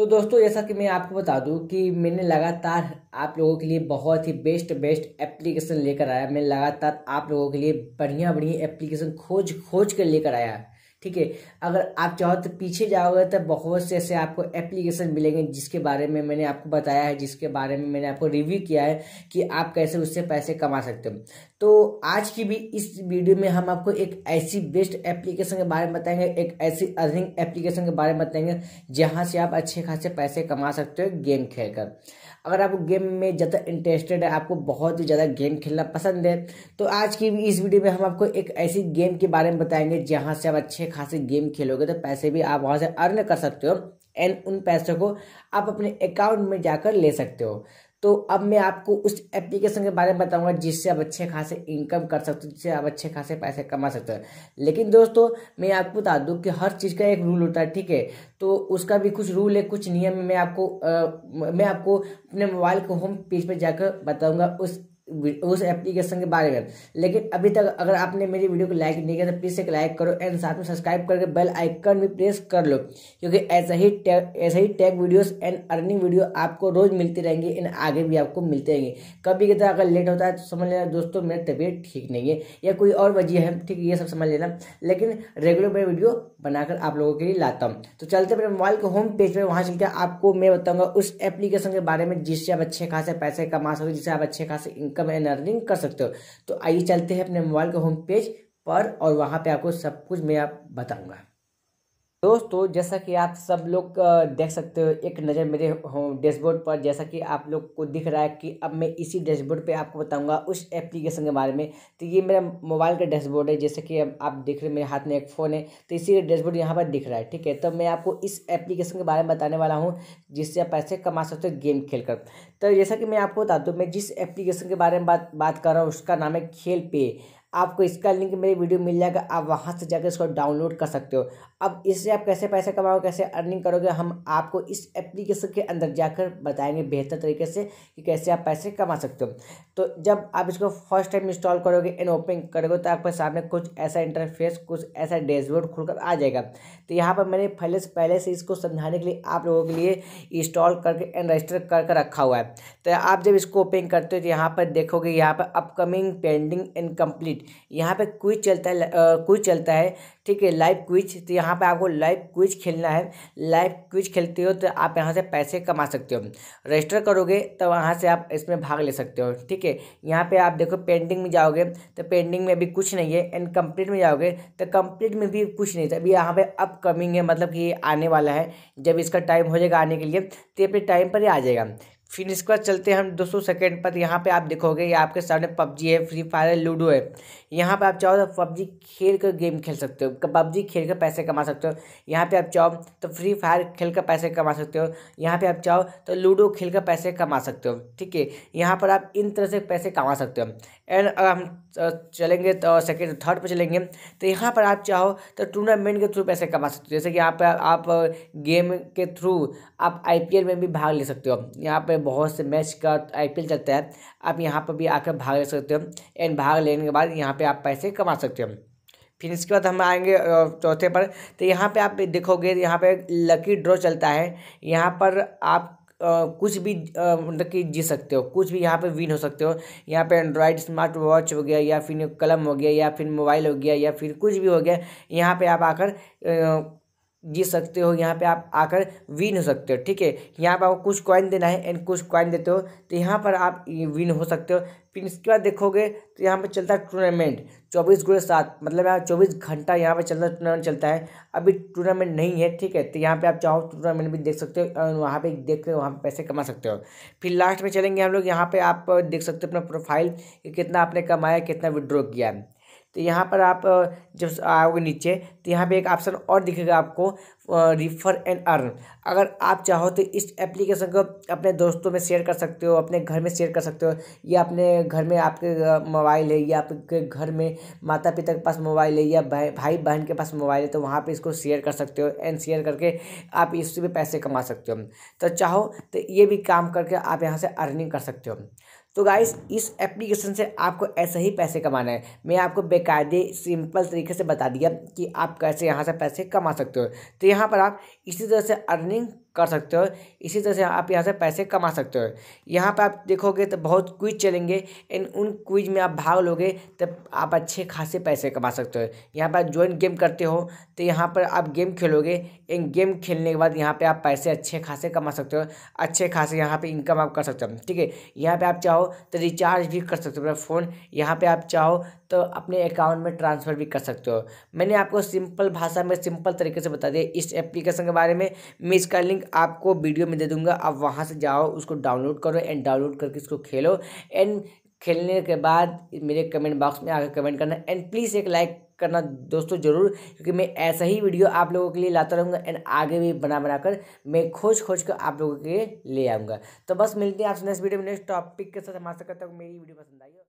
तो दोस्तों जैसा कि मैं आपको बता दूं कि मैंने लगातार आप लोगों के लिए बहुत ही बेस्ट बेस्ट एप्लीकेशन लेकर आया मैं लगातार आप लोगों के लिए बढ़िया बढ़िया एप्लीकेशन खोज खोज कर लेकर आया ठीक है अगर आप चाहो तो पीछे जाओगे तो बहुत से ऐसे आपको एप्लीकेशन मिलेंगे जिसके बारे में मैंने आपको बताया है जिसके बारे में मैंने आपको रिव्यू किया है कि आप कैसे उससे पैसे कमा सकते हो तो आज की भी इस वीडियो में हम आपको एक ऐसी बेस्ट एप्लीकेशन के बारे में बताएंगे एक ऐसी अर्निंग एप्लीकेशन के बारे में बताएंगे जहाँ से आप अच्छे खासे पैसे कमा सकते हो गेम खेल कर अगर आपको गेम में ज़्यादा इंटरेस्टेड है आपको बहुत ही ज़्यादा गेम खेलना पसंद है तो आज की भी इस वीडियो में हम आपको एक ऐसी गेम के बारे में बताएंगे जहाँ से आप अच्छे खासे गेम खेलोगे तो पैसे भी आप वहाँ से अर्न कर सकते हो एंड उन पैसों को आप अपने अकाउंट में जाकर ले सकते हो तो अब मैं आपको उस एप्लीकेशन के बारे में बताऊंगा जिससे आप अच्छे खासे इनकम कर सकते हो जिससे आप अच्छे खासे पैसे कमा सकते हो लेकिन दोस्तों मैं आपको बता दूँ कि हर चीज़ का एक रूल होता है ठीक है तो उसका भी कुछ रूल है कुछ नियम मैं आपको आ, मैं आपको अपने मोबाइल के होम पेज पर जाकर बताऊँगा उस उस एप्लीकेशन के बारे में लेकिन अभी तक अगर आपने मेरी वीडियो को लाइक नहीं किया तो प्लीज़ एक लाइक करो एंड साथ में सब्सक्राइब करके बेल आइकन भी प्रेस कर लो क्योंकि ऐसा ही टैग ऐसा ही tag videos and earning video आपको रोज़ मिलती रहेंगी एंड आगे भी आपको मिलते रहेंगे कभी कभी अगर लेट होता है तो समझ लेना दोस्तों मेरी तबीयत ठीक नहीं है या कोई और वजह है ठीक ये सब समझ लेना लेकिन रेगुलर मैं वीडियो बनाकर आप लोगों के लिए लाता हूँ तो चलते मेरे मोबाइल के होम पेज पर वहाँ चलकर आपको मैं बताऊँगा उस एप्लीकेशन के बारे में जिससे आप अच्छे खासे पैसे कमा सकते जिससे आप अच्छे खासे इनकम इनकम एंड अर्निंग कर सकते हो तो आइए चलते हैं अपने मोबाइल के होम पेज पर और वहाँ पे आपको सब कुछ मैं आप बताऊँगा दोस्तों जैसा कि आप सब लोग देख सकते हो एक नज़र मेरे डैशबोर्ड पर जैसा कि आप लोग को दिख रहा है कि अब मैं इसी डैशबोर्ड पे आपको बताऊंगा उस एप्लीकेशन के बारे में तो ये मेरा मोबाइल का डैशबोर्ड है जैसे कि आप देख रहे हो मेरे हाथ में एक फ़ोन है तो इसी डैशबोर्ड यहाँ पर दिख रहा है ठीक है तो मैं आपको इस एप्लीकेशन के बारे में बताने वाला हूँ जिससे आप पैसे कमा सकते हो गेम खेल कर तो जैसा कि मैं आपको बता दूँ मैं जिस एप्लीकेशन के बारे में बात बात कर रहा हूँ उसका नाम है खेल पे आपको इसका लिंक मेरे वीडियो मिल जाएगा आप वहाँ से जाकर इसको डाउनलोड कर सकते हो अब इससे आप कैसे पैसे कमाओगे कैसे अर्निंग करोगे हम आपको इस एप्लीकेशन के अंदर जाकर बताएंगे बेहतर तरीके से कि कैसे आप पैसे कमा सकते हो तो जब आप इसको फर्स्ट टाइम इंस्टॉल करोगे एंड ओपन करोगे तो आपके सामने कुछ ऐसा इंटरफेस कुछ ऐसा डैशबोर्ड खुलकर आ जाएगा तो यहाँ पर मैंने पहले से पहले से इसको समझाने के लिए आप लोगों के लिए इंस्टॉल करके एंड रजिस्टर करके रखा हुआ है तो आप जब इसको ओपन करते हो तो यहाँ पर देखोगे यहाँ पर upcoming pending and complete quiz यहाँ पे क्विज चलता है क्विज चलता है ठीक है लाइव क्विज तो यहाँ पे आपको लाइव क्विज खेलना है लाइव क्विज खेलते हो तो आप यहाँ से पैसे कमा सकते हो रजिस्टर करोगे तो वहाँ से आप इसमें भाग ले सकते हो ठीक है यहाँ पे आप देखो पेंटिंग में जाओगे तो पेंटिंग में अभी कुछ नहीं है एंड कंप्लीट में जाओगे तो कंप्लीट में भी कुछ नहीं था तो अभी यहाँ पे अपकमिंग है मतलब कि आने वाला है जब इसका टाइम हो जाएगा आने के लिए तो अपने टाइम पर ही आ जाएगा फिर इसके बाद चलते हैं हम दो सौ सेकेंड पर यहाँ पे आप देखोगे ये आपके सामने पबजी है फ्री फायर है लूडो है यहाँ पे आप चाहो तो पबजी खेल कर गेम खेल सकते हो पबजी खेल कर पैसे कमा सकते हो यहाँ पे आप चाहो तो फ्री फायर खेल कर पैसे कमा सकते हो यहाँ पे आप चाहो तो लूडो खेल कर पैसे कमा सकते हो ठीक है यहाँ पर आप इन तरह से पैसे कमा सकते हो एंड अगर हम चलेंगे तो सेकेंड थर्ड पर चलेंगे तो यहाँ पर आप चाहो तो टूर्नामेंट के थ्रू पैसे कमा सकते हो जैसे कि यहाँ पर आप गेम के थ्रू आप आई में भी भाग ले सकते हो यहाँ पर में बहुत से मैच का आई चलता है आप यहाँ पर भी आकर भाग ले सकते हो एंड भाग लेने के बाद यहाँ पर आप पैसे कमा सकते हो फिर इसके बाद हम आएंगे चौथे पर तो यहाँ पे आप देखोगे यहाँ पे लकी ड्रॉ चलता है यहाँ पर आप आ, कुछ भी मतलब कि जीत सकते हो कुछ भी यहाँ पे विन हो सकते हो यहाँ पे एंड्रॉयड स्मार्ट वॉच हो गया या फिर कलम हो गया या फिर मोबाइल हो गया या फिर कुछ भी हो गया यहाँ पे आप आकर आ, जीत सकते हो यहाँ पे आप आकर विन हो सकते हो ठीक है यहाँ पे आपको कुछ कॉइन देना है एंड कुछ कॉइन देते हो तो यहाँ पर आप विन हो सकते हो फिर इसके बाद देखोगे तो यहाँ पे चलता है टूर्नामेंट चौबीस गुड़े सात मतलब यहाँ चौबीस घंटा यहाँ पे चलता टूर्नामेंट चलता है अभी टूर्नामेंट नहीं है ठीक है तो यहाँ पर आप चाहो टूर्नामेंट तो भी देख सकते हो और वहाँ पर देख कर वहाँ पैसे कमा सकते हो फिर लास्ट में चलेंगे हम लोग यहाँ पर आप देख सकते हो अपना प्रोफाइल कितना आपने कमाया कितना विड्रॉ किया है तो यहाँ पर आप जब आओगे नीचे तो यहाँ पे एक ऑप्शन और दिखेगा आपको रिफर एंड अर्न अगर आप चाहो तो इस एप्लीकेशन को अपने दोस्तों में शेयर कर सकते हो अपने घर में शेयर कर सकते हो या अपने घर में आपके मोबाइल है या आपके घर में माता पिता के पास मोबाइल है या भाई बहन के पास मोबाइल है तो वहाँ पे इसको शेयर कर सकते हो एंड शेयर करके आप इससे भी पैसे कमा सकते हो तो चाहो तो ये भी काम करके आप यहाँ से अर्निंग कर सकते हो तो गाइस इस एप्लीकेशन से आपको ऐसे ही पैसे कमाना है मैं आपको बेकायदे सिंपल तरीके से बता दिया कि आप कैसे यहाँ से पैसे कमा सकते हो तो यहाँ पर आप इसी तरह से अर्निंग कर सकते हो इसी तरह से आप यहाँ से पैसे कमा सकते हो यहाँ पर आप देखोगे तो बहुत क्विज चलेंगे इन उन क्विज में आप भाग लोगे तो आप अच्छे खासे पैसे कमा सकते हो यहाँ पर ज्वाइन गेम करते हो तो यहाँ पर आप गेम खेलोगे इन गेम खेलने के बाद यहाँ पर आप पैसे अच्छे खासे कमा सकते हो अच्छे खासे यहाँ पर इनकम आप कर सकते हो ठीक है यहाँ पर आप चाहो तो रिचार्ज भी कर सकते हो फ़ोन यहाँ पर आप चाहो तो अपने अकाउंट में ट्रांसफ़र भी कर सकते हो मैंने आपको सिंपल भाषा में सिंपल तरीके से बता दिया इस एप्लीकेशन के बारे में मैं इसका लिंक आपको वीडियो में दे दूंगा आप वहाँ से जाओ उसको डाउनलोड करो एंड डाउनलोड करके इसको खेलो एंड खेलने के बाद मेरे कमेंट बॉक्स में आकर कमेंट करना एंड प्लीज़ एक लाइक करना दोस्तों ज़रूर क्योंकि मैं ऐसा ही वीडियो आप लोगों के लिए लाता रहूँगा एंड आगे भी बना बना कर मैं खोज खोज कर आप लोगों के लिए ले आऊँगा तो बस मिलते हैं आपसे नेक्स्ट वीडियो में नेक्स्ट टॉपिक के साथ हमारे करता हूँ मेरी वीडियो पसंद आई हो